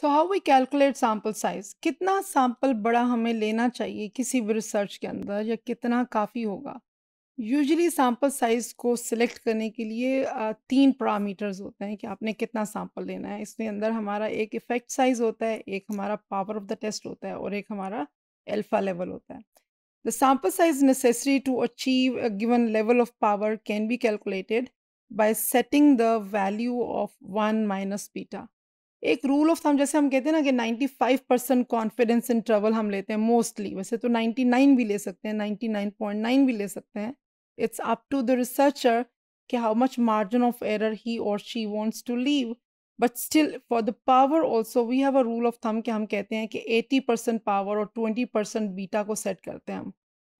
So how we calculate sample size कितना sample बड़ा हमें लेना चाहिए किसी भी रिसर्च के अंदर या कितना काफ़ी होगा यूजली सैम्पल साइज को सिलेक्ट करने के लिए तीन पैरामीटर्स होते हैं कि आपने कितना सैम्पल लेना है इसके अंदर हमारा एक इफेक्ट साइज होता है एक हमारा पावर ऑफ द टेस्ट होता है और एक हमारा एल्फा लेवल होता है the sample size necessary to achieve a given level of power can be calculated by setting the value of one minus beta एक रूल ऑफ थम जैसे हम कहते हैं ना कि 95 परसेंट कॉन्फिडेंस इन ट्रेवल हम लेते हैं मोस्टली वैसे तो 99 भी ले सकते हैं 99.9 भी ले सकते हैं it's up to the researcher कि how much margin of error he or she wants to leave but still for the power also we have a rule of thumb कि हम कहते हैं कि 80 परसेंट पावर और 20 परसेंट बीटा को set करते हैं हम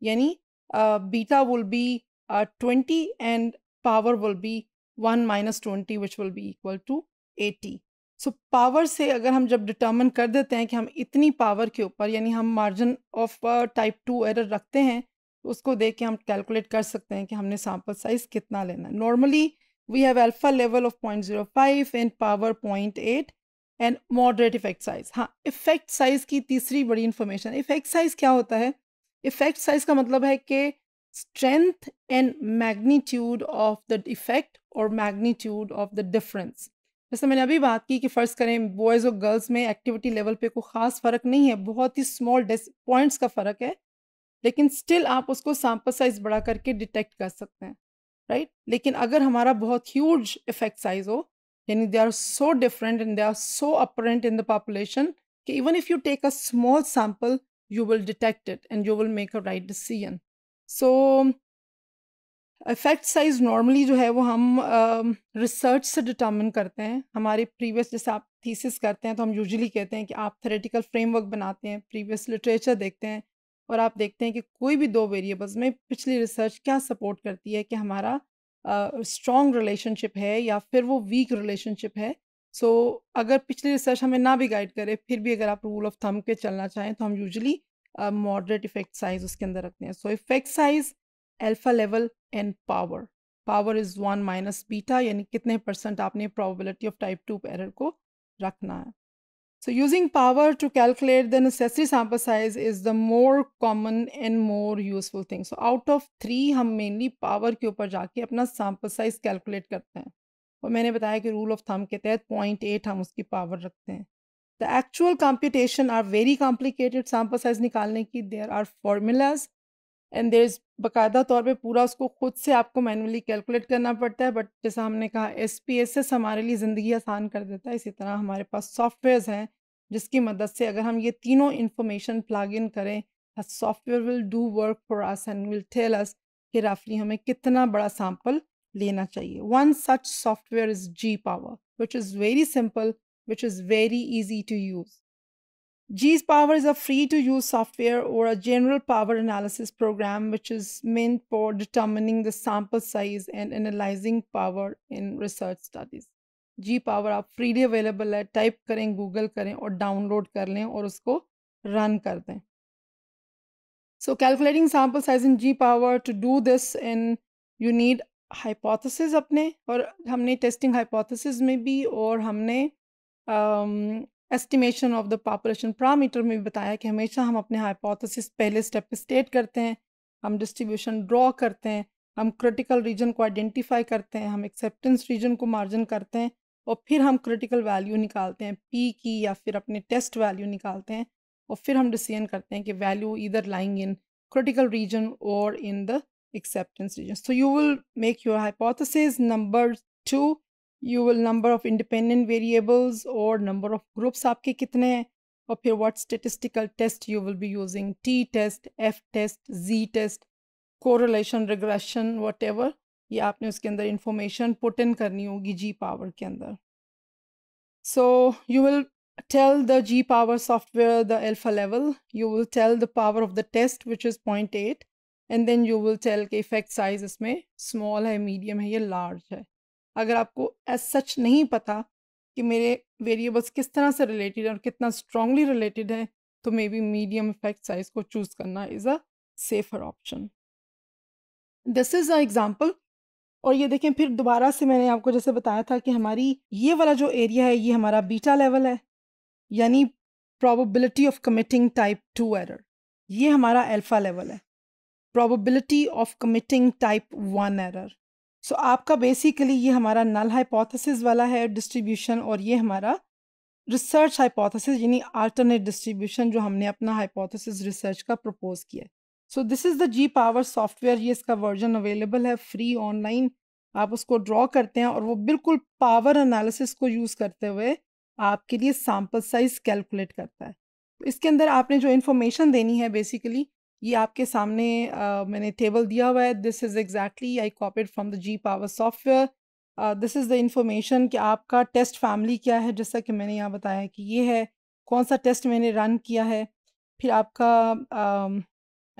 यानी beta will be twenty and power will be one minus twenty which will be equal to eighty so power से अगर हम जब डिटर्मन कर देते हैं कि हम इतनी पावर के ऊपर यानी हम margin of type two error रखते हैं तो उसको देख के हम कैलकुलेट कर सकते हैं कि हमने सैम्पल साइज कितना लेना है normally we have alpha level of point zero five and power point eight and moderate effect size हाँ इफेक्ट साइज की तीसरी बड़ी इन्फॉर्मेशन इफेक्ट साइज क्या होता है इफेक्ट साइज का मतलब है कि strength and magnitude of the effect और मैग्नीट्यूड ऑफ द डिफरेंस जैसे मैंने अभी बात की कि फ़र्ज़ करें बॉयज़ और गर्ल्स में एक्टिविटी लेवल पे कोई ख़ास फ़र्क नहीं है बहुत ही स्मॉल पॉइंट्स का फ़र्क है लेकिन स्टिल आप उसको सैम्पल साइज़ बढ़ा करके डिटेक्ट कर सकते हैं राइट लेकिन अगर हमारा बहुत ह्यूज इफेक्ट साइज़ हो यानी they are so different and they are so apparent in the population कि even if you take a small sample you will detect it and you will make a right decision so effect size normally जो है वो हम research uh, से determine करते हैं हमारे previous जैसे आप थीसिस करते हैं तो हम यूजुअली कहते हैं कि आप थेरेटिकल फ्रेमवर्क बनाते हैं प्रीवियस लिटरेचर देखते हैं और आप देखते हैं कि कोई भी दो वेरिएबल्स में पिछली रिसर्च क्या सपोर्ट करती है कि हमारा स्ट्रॉन्ग uh, रिलेशनशिप है या फिर वो वीक रिलेशनशिप है सो so, अगर पिछली रिसर्च हमें ना भी गाइड करे फिर भी अगर आप रूल ऑफ थम के चलना चाहें तो हम यूजली मॉडरेट इफेक्ट साइज उसके अंदर रखते हैं so effect size alpha level and power power is one minus beta यानी कितने परसेंट आपने probability of type two error को रखना है so using power to calculate the necessary sample size is the more common and more useful thing so out of three हम mainly power के ऊपर जाके अपना सैम्पल साइज कैलकुलेट करते हैं और मैंने बताया कि रूल ऑफ थम के तहत पॉइंट एट हम उसकी पावर रखते हैं the actual computation are very complicated sample size निकालने की there are formulas and is बाकायदा तौर पे पूरा उसको खुद से आपको मैनुअली कैलकुलेट करना पड़ता है बट जैसा हमने कहा एस पी एस एस हमारे लिए ज़िंदगी आसान कर देता है इसी तरह हमारे पास सॉफ्टवेयर्स हैं जिसकी मदद से अगर हम ये तीनों इन्फॉर्मेशन प्लाग इन करें software will do work for us and will tell us कि राफली हमें कितना बड़ा सैम्पल लेना चाहिए one such software is G power which is very simple which is very easy to use G's Power is a free to use software or a general power analysis program, which is meant for determining the sample size and analyzing power in research studies. G Power is freely available. Hai. Type karein, Google karein, or download kar lein, aur run kar So, calculating sample size in G Power to do this, and you need hypothesis apne, or humne testing hypothesis maybe, or humne. Estimation of the population parameter में भी बताया कि हमेशा हम अपने hypothesis पहले step पे state करते हैं हम डिस्ट्रीब्यूशन ड्रॉ करते हैं हम क्रिटिकल रीजन को आइडेंटिफाई करते हैं हम एक्सेप्टेंस रीजन को मार्जिन करते हैं और फिर हम क्रिटिकल वैल्यू निकालते हैं पी की या फिर अपने टेस्ट वैल्यू निकालते हैं और फिर हम डिसीजन करते हैं कि वैल्यू इधर लाइंग इन क्रिटिकल रीजन और in the acceptance region so you will make your hypothesis number two you will number of independent variables और नंबर ऑफ ग्रुप्स आपके कितने हैं और फिर what statistical test you will be using T test F test G test regression, regression whatever ये आपने उसके अंदर इंफॉर्मेशन पुट इन करनी होगी जी पावर के अंदर so you will tell the G power software the alpha level. You will tell the power of the test, which is 0.8. And then you will tell the effect size is small, hai, medium, hai, large. अगर आपको as such नहीं पता कि मेरे variables किस तरह से related है और कितना स्ट्रांगली रिलेटेड है तो maybe medium effect size को चूज़ करना is a safer option this is a example और ये देखें फिर दोबारा से मैंने आपको जैसे बताया था कि हमारी ये वाला जो एरिया है ये हमारा बीटा लेवल है यानी probability of committing type two error ये हमारा अल्फा लेवल है probability of committing type one error so so, आपका बेसिकली ये हमारा नल हाइपोथेसिस वाला है डिस्ट्रीब्यूशन और ये हमारा रिसर्च हाइपोथेसिस यानी अल्टरनेट डिस्ट्रीब्यूशन जो हमने अपना हाइपोथेसिस रिसर्च का प्रपोज किया है so this is the G power software ये इसका वर्जन अवेलेबल है फ्री ऑनलाइन आप उसको ड्रॉ करते हैं और वो बिल्कुल पावर अनालिसिस को यूज़ करते हुए आपके लिए सैम्पल साइज कैलकुलेट करता है इसके अंदर आपने जो इन्फॉर्मेशन देनी है बेसिकली ये आपके सामने uh, मैंने टेबल दिया हुआ है this is exactly I copied from the G power software this is the information कि आपका टेस्ट फैमिली क्या है जैसा कि मैंने यहाँ बताया कि ये है कौन सा टेस्ट मैंने रन किया है फिर आपका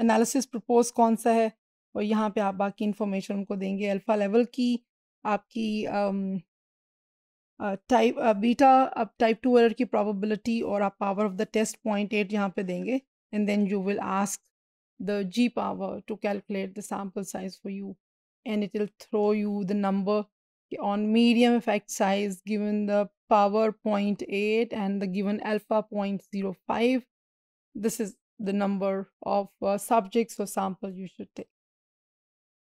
एनालिसिस uh, प्रपोज कौन सा है और यहाँ पे आप बाकी इन्फॉर्मेशन उनको देंगे अल्फ़ा लेवल की आपकी um, टाइप बीटा अब टाइप टू एर की प्रोबेबिलिटी और आप power of the test point eight यहाँ पे देंगे and then you will ask the G power to calculate the sample size for you. And it will throw you the number on medium effect size given the power 0.8 and the given alpha 0.05. This is the number of uh, subjects or sample you should take.